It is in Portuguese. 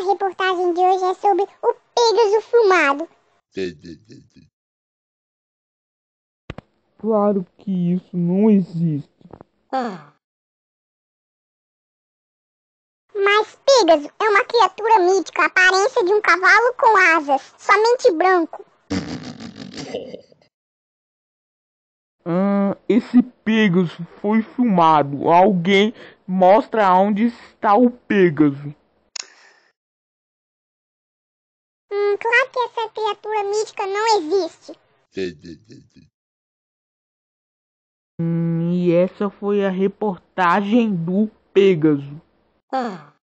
a reportagem de hoje é sobre o Pegaso Fumado. Claro que isso não existe. Mas Pegaso é uma criatura mítica, a aparência de um cavalo com asas, somente branco. Ah, esse Pegaso foi filmado. Alguém mostra onde está o Pegaso. claro que essa criatura mítica não existe. Hum, e essa foi a reportagem do Pegaso. Ah.